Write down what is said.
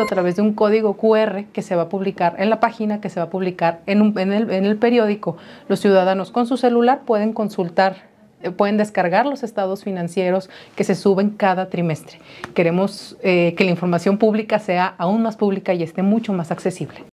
a través de un código QR que se va a publicar en la página, que se va a publicar en, el, periódico. Los ciudadanos con su celular pueden consultar eh, pueden descargar los estados financieros que se suben cada trimestre. Queremos eh, que la información pública sea aún más pública y esté mucho más accesible.